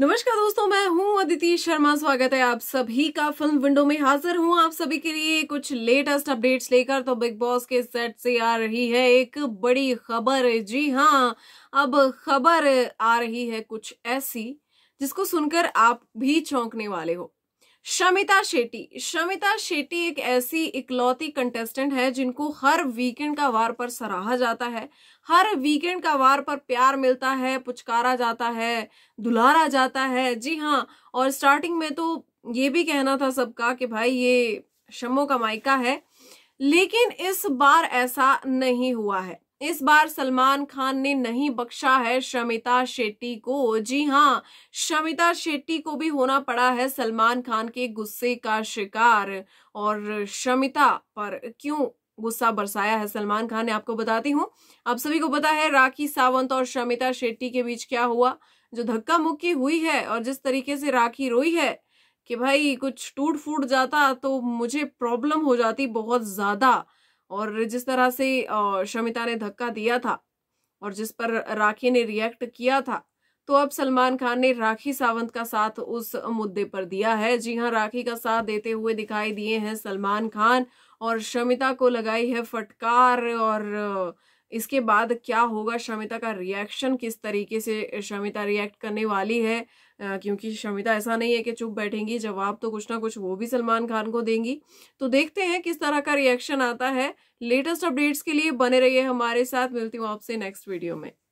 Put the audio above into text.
नमस्कार दोस्तों मैं हूं अदिति शर्मा स्वागत है आप सभी का फिल्म विंडो में हाजिर हूं आप सभी के लिए कुछ लेटेस्ट अपडेट्स लेकर तो बिग बॉस के सेट से आ रही है एक बड़ी खबर जी हां अब खबर आ रही है कुछ ऐसी जिसको सुनकर आप भी चौंकने वाले हो शमिता शेट्टी शमिता शेट्टी एक ऐसी इकलौती कंटेस्टेंट है जिनको हर वीकेंड का वार पर सराहा जाता है हर वीकेंड का वार पर प्यार मिलता है पुचकारा जाता है दुलारा जाता है जी हाँ और स्टार्टिंग में तो ये भी कहना था सबका कि भाई ये शमो का मायका है लेकिन इस बार ऐसा नहीं हुआ है इस बार सलमान खान ने नहीं बख्शा है शमिता शेट्टी को जी हाँ शमिता शेट्टी को भी होना पड़ा है सलमान खान के गुस्से का शिकार और शमिता पर क्यों गुस्सा बरसाया है सलमान खान ने आपको बताती हूँ आप सभी को पता है राखी सावंत और शमिता शेट्टी के बीच क्या हुआ जो धक्का मुक्की हुई है और जिस तरीके से राखी रोई है कि भाई कुछ टूट फूट जाता तो मुझे प्रॉब्लम हो जाती बहुत ज्यादा और जिस तरह से शमिता ने धक्का दिया था और जिस पर राखी ने रिएक्ट किया था तो अब सलमान खान ने राखी सावंत का साथ उस मुद्दे पर दिया है जी हाँ राखी का साथ देते हुए दिखाई दिए हैं सलमान खान और शमिता को लगाई है फटकार और इसके बाद क्या होगा शमिता का रिएक्शन किस तरीके से शमिता रिएक्ट करने वाली है क्योंकि शमिता ऐसा नहीं है कि चुप बैठेंगी जवाब तो कुछ ना कुछ वो भी सलमान खान को देंगी तो देखते हैं किस तरह का रिएक्शन आता है लेटेस्ट अपडेट्स के लिए बने रहिए हमारे साथ मिलती हूँ आपसे नेक्स्ट वीडियो में